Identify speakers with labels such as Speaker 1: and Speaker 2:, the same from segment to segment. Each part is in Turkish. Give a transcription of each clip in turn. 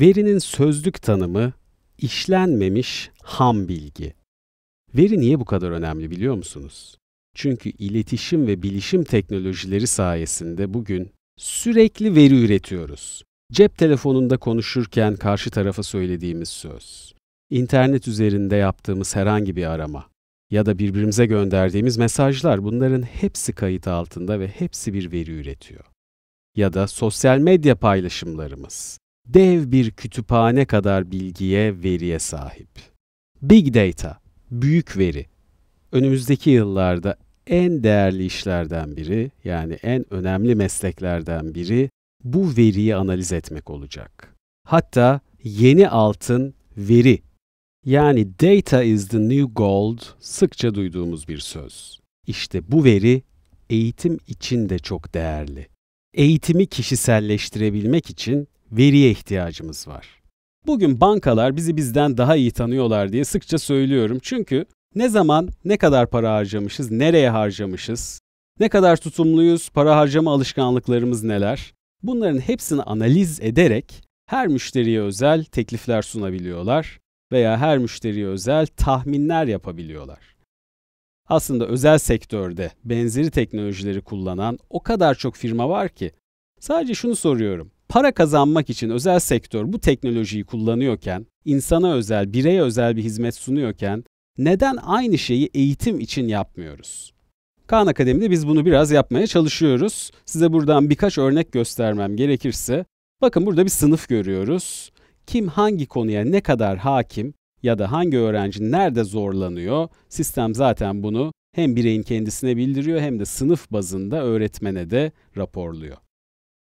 Speaker 1: Verinin sözlük tanımı işlenmemiş ham bilgi. Veri niye bu kadar önemli biliyor musunuz? Çünkü iletişim ve bilişim teknolojileri sayesinde bugün sürekli veri üretiyoruz. Cep telefonunda konuşurken karşı tarafa söylediğimiz söz, internet üzerinde yaptığımız herhangi bir arama ya da birbirimize gönderdiğimiz mesajlar bunların hepsi kayıt altında ve hepsi bir veri üretiyor. Ya da sosyal medya paylaşımlarımız, dev bir kütüphane kadar bilgiye, veriye sahip. Big data, büyük veri. Önümüzdeki yıllarda en değerli işlerden biri, yani en önemli mesleklerden biri bu veriyi analiz etmek olacak. Hatta yeni altın veri. Yani data is the new gold sıkça duyduğumuz bir söz. İşte bu veri eğitim için de çok değerli. Eğitimi kişiselleştirebilmek için veriye ihtiyacımız var. Bugün bankalar bizi bizden daha iyi tanıyorlar diye sıkça söylüyorum. Çünkü ne zaman ne kadar para harcamışız, nereye harcamışız, ne kadar tutumluyuz, para harcama alışkanlıklarımız neler? Bunların hepsini analiz ederek her müşteriye özel teklifler sunabiliyorlar veya her müşteriye özel tahminler yapabiliyorlar. Aslında özel sektörde benzeri teknolojileri kullanan o kadar çok firma var ki sadece şunu soruyorum para kazanmak için özel sektör bu teknolojiyi kullanıyorken, insana özel, bireye özel bir hizmet sunuyorken neden aynı şeyi eğitim için yapmıyoruz? Kaan Akademi'de biz bunu biraz yapmaya çalışıyoruz. Size buradan birkaç örnek göstermem gerekirse, bakın burada bir sınıf görüyoruz. Kim hangi konuya ne kadar hakim ya da hangi öğrenci nerede zorlanıyor? Sistem zaten bunu hem bireyin kendisine bildiriyor hem de sınıf bazında öğretmene de raporluyor.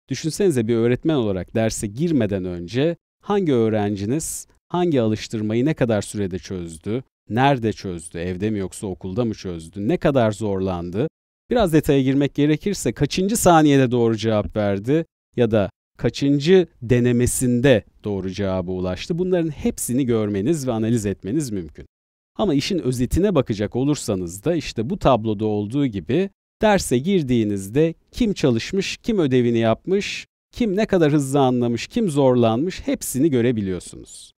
Speaker 1: Düşünsenize bir öğretmen olarak derse girmeden önce hangi öğrenciniz hangi alıştırmayı ne kadar sürede çözdü, nerede çözdü, evde mi yoksa okulda mı çözdü, ne kadar zorlandı, biraz detaya girmek gerekirse kaçıncı saniyede doğru cevap verdi ya da kaçıncı denemesinde doğru cevaba ulaştı bunların hepsini görmeniz ve analiz etmeniz mümkün. Ama işin özetine bakacak olursanız da işte bu tabloda olduğu gibi Derse girdiğinizde kim çalışmış, kim ödevini yapmış, kim ne kadar hızlı anlamış, kim zorlanmış hepsini görebiliyorsunuz.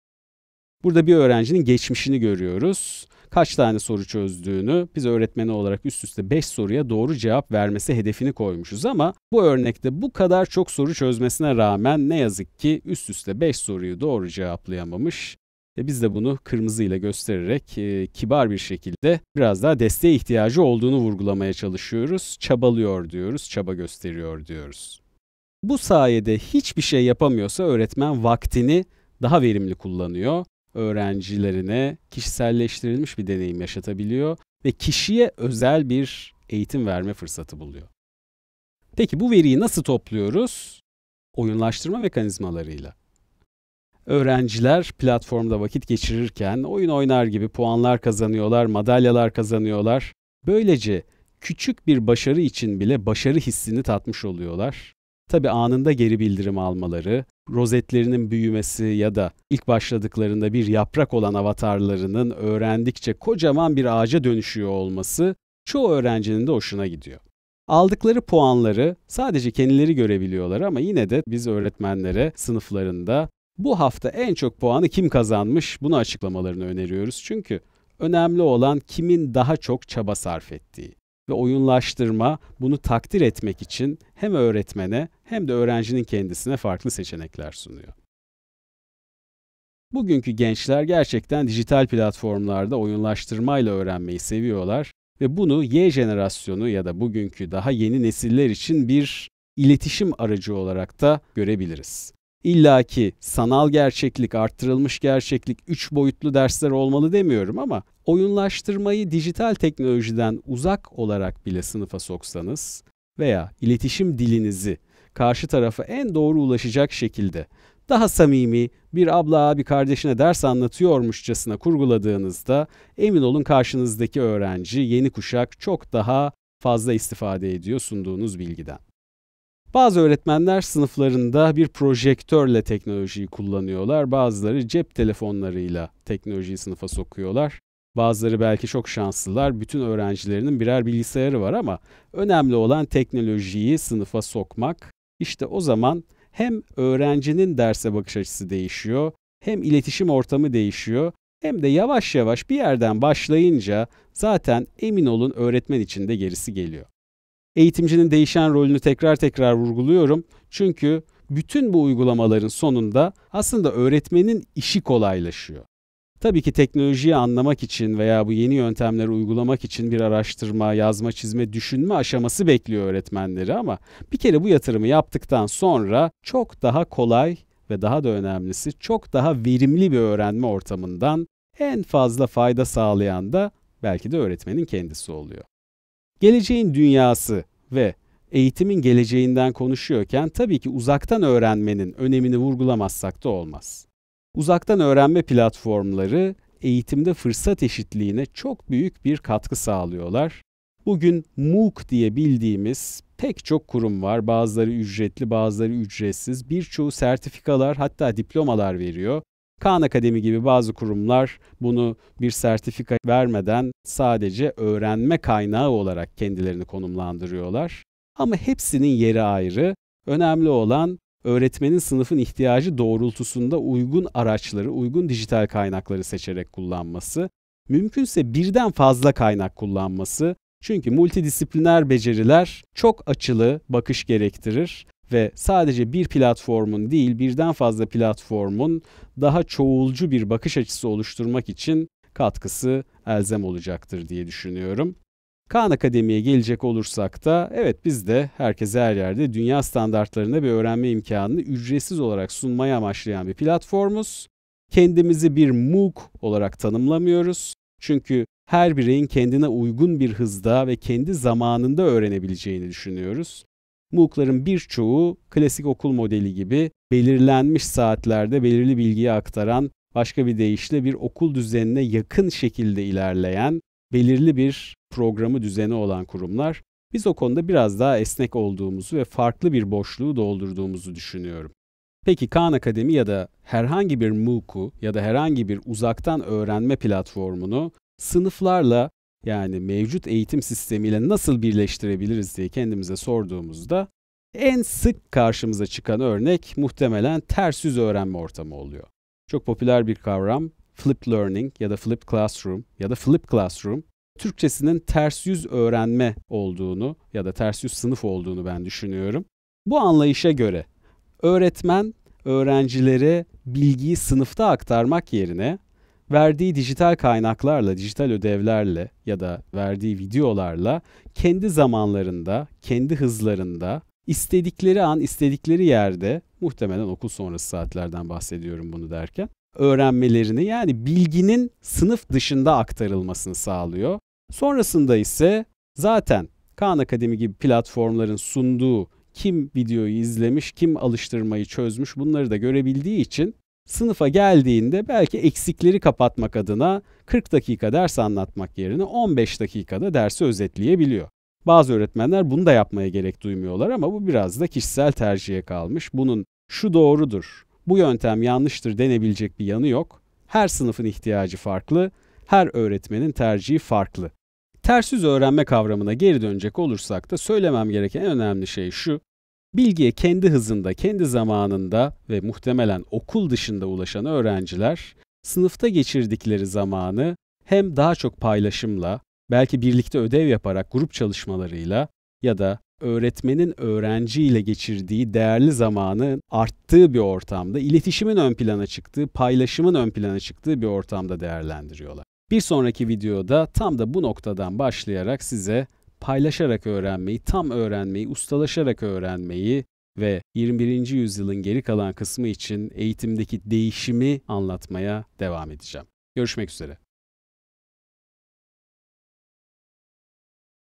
Speaker 1: Burada bir öğrencinin geçmişini görüyoruz. Kaç tane soru çözdüğünü, biz öğretmeni olarak üst üste 5 soruya doğru cevap vermesi hedefini koymuşuz ama bu örnekte bu kadar çok soru çözmesine rağmen ne yazık ki üst üste 5 soruyu doğru cevaplayamamış e biz de bunu kırmızı ile göstererek e, kibar bir şekilde biraz daha desteğe ihtiyacı olduğunu vurgulamaya çalışıyoruz. Çabalıyor diyoruz, çaba gösteriyor diyoruz. Bu sayede hiçbir şey yapamıyorsa öğretmen vaktini daha verimli kullanıyor. Öğrencilerine kişiselleştirilmiş bir deneyim yaşatabiliyor ve kişiye özel bir eğitim verme fırsatı buluyor. Peki bu veriyi nasıl topluyoruz? Oyunlaştırma mekanizmalarıyla öğrenciler platformda vakit geçirirken oyun oynar gibi puanlar kazanıyorlar, madalyalar kazanıyorlar. Böylece küçük bir başarı için bile başarı hissini tatmış oluyorlar. Tabi anında geri bildirim almaları, rozetlerinin büyümesi ya da ilk başladıklarında bir yaprak olan avatarlarının öğrendikçe kocaman bir ağaca dönüşüyor olması çoğu öğrencinin de hoşuna gidiyor. Aldıkları puanları sadece kendileri görebiliyorlar ama yine de biz öğretmenlere sınıflarında bu hafta en çok puanı kim kazanmış bunu açıklamalarını öneriyoruz. Çünkü önemli olan kimin daha çok çaba sarf ettiği ve oyunlaştırma bunu takdir etmek için hem öğretmene hem de öğrencinin kendisine farklı seçenekler sunuyor. Bugünkü gençler gerçekten dijital platformlarda oyunlaştırmayla öğrenmeyi seviyorlar ve bunu Y jenerasyonu ya da bugünkü daha yeni nesiller için bir iletişim aracı olarak da görebiliriz. İlla ki sanal gerçeklik, arttırılmış gerçeklik, üç boyutlu dersler olmalı demiyorum ama oyunlaştırmayı dijital teknolojiden uzak olarak bile sınıfa soksanız veya iletişim dilinizi karşı tarafa en doğru ulaşacak şekilde daha samimi bir abla abi kardeşine ders anlatıyormuşçasına kurguladığınızda emin olun karşınızdaki öğrenci yeni kuşak çok daha fazla istifade ediyor sunduğunuz bilgiden. Bazı öğretmenler sınıflarında bir projektörle teknolojiyi kullanıyorlar. Bazıları cep telefonlarıyla teknolojiyi sınıfa sokuyorlar. Bazıları belki çok şanslılar. Bütün öğrencilerinin birer bilgisayarı var ama önemli olan teknolojiyi sınıfa sokmak. İşte o zaman hem öğrencinin derse bakış açısı değişiyor, hem iletişim ortamı değişiyor, hem de yavaş yavaş bir yerden başlayınca zaten emin olun öğretmen için de gerisi geliyor eğitimcinin değişen rolünü tekrar tekrar vurguluyorum. Çünkü bütün bu uygulamaların sonunda aslında öğretmenin işi kolaylaşıyor. Tabii ki teknolojiyi anlamak için veya bu yeni yöntemleri uygulamak için bir araştırma, yazma, çizme, düşünme aşaması bekliyor öğretmenleri ama bir kere bu yatırımı yaptıktan sonra çok daha kolay ve daha da önemlisi çok daha verimli bir öğrenme ortamından en fazla fayda sağlayan da belki de öğretmenin kendisi oluyor. Geleceğin dünyası ve eğitimin geleceğinden konuşuyorken tabii ki uzaktan öğrenmenin önemini vurgulamazsak da olmaz. Uzaktan öğrenme platformları eğitimde fırsat eşitliğine çok büyük bir katkı sağlıyorlar. Bugün MOOC diye bildiğimiz pek çok kurum var. Bazıları ücretli, bazıları ücretsiz. Birçoğu sertifikalar hatta diplomalar veriyor. Khan Akademi gibi bazı kurumlar bunu bir sertifika vermeden sadece öğrenme kaynağı olarak kendilerini konumlandırıyorlar. Ama hepsinin yeri ayrı. Önemli olan öğretmenin sınıfın ihtiyacı doğrultusunda uygun araçları, uygun dijital kaynakları seçerek kullanması, mümkünse birden fazla kaynak kullanması. Çünkü multidisipliner beceriler çok açılı bakış gerektirir ve sadece bir platformun değil birden fazla platformun daha çoğulcu bir bakış açısı oluşturmak için katkısı elzem olacaktır diye düşünüyorum. Khan Akademi'ye gelecek olursak da evet biz de herkese her yerde dünya standartlarında bir öğrenme imkanını ücretsiz olarak sunmayı amaçlayan bir platformuz. Kendimizi bir MOOC olarak tanımlamıyoruz. Çünkü her bireyin kendine uygun bir hızda ve kendi zamanında öğrenebileceğini düşünüyoruz. MOOC'ların birçoğu klasik okul modeli gibi belirlenmiş saatlerde belirli bilgiyi aktaran, başka bir deyişle bir okul düzenine yakın şekilde ilerleyen, belirli bir programı düzeni olan kurumlar. Biz o konuda biraz daha esnek olduğumuzu ve farklı bir boşluğu doldurduğumuzu düşünüyorum. Peki Khan Akademi ya da herhangi bir MOOC'u ya da herhangi bir uzaktan öğrenme platformunu sınıflarla yani mevcut eğitim sistemiyle nasıl birleştirebiliriz diye kendimize sorduğumuzda en sık karşımıza çıkan örnek muhtemelen ters yüz öğrenme ortamı oluyor. Çok popüler bir kavram flipped learning ya da flipped classroom ya da flip classroom. Türkçesinin ters yüz öğrenme olduğunu ya da ters yüz sınıf olduğunu ben düşünüyorum. Bu anlayışa göre öğretmen öğrencileri bilgiyi sınıfta aktarmak yerine verdiği dijital kaynaklarla, dijital ödevlerle ya da verdiği videolarla kendi zamanlarında, kendi hızlarında istedikleri an, istedikleri yerde muhtemelen okul sonrası saatlerden bahsediyorum bunu derken öğrenmelerini yani bilginin sınıf dışında aktarılmasını sağlıyor. Sonrasında ise zaten Khan Akademi gibi platformların sunduğu kim videoyu izlemiş, kim alıştırmayı çözmüş bunları da görebildiği için sınıfa geldiğinde belki eksikleri kapatmak adına 40 dakika ders anlatmak yerine 15 dakikada dersi özetleyebiliyor. Bazı öğretmenler bunu da yapmaya gerek duymuyorlar ama bu biraz da kişisel tercihe kalmış. Bunun şu doğrudur, bu yöntem yanlıştır denebilecek bir yanı yok. Her sınıfın ihtiyacı farklı, her öğretmenin tercihi farklı. Ters yüz öğrenme kavramına geri dönecek olursak da söylemem gereken en önemli şey şu. Bilgiye kendi hızında, kendi zamanında ve muhtemelen okul dışında ulaşan öğrenciler sınıfta geçirdikleri zamanı hem daha çok paylaşımla, belki birlikte ödev yaparak grup çalışmalarıyla ya da öğretmenin öğrenciyle geçirdiği değerli zamanın arttığı bir ortamda, iletişimin ön plana çıktığı, paylaşımın ön plana çıktığı bir ortamda değerlendiriyorlar. Bir sonraki videoda tam da bu noktadan başlayarak size paylaşarak öğrenmeyi, tam öğrenmeyi, ustalaşarak öğrenmeyi ve 21. yüzyılın geri kalan kısmı için eğitimdeki değişimi anlatmaya devam edeceğim. Görüşmek üzere.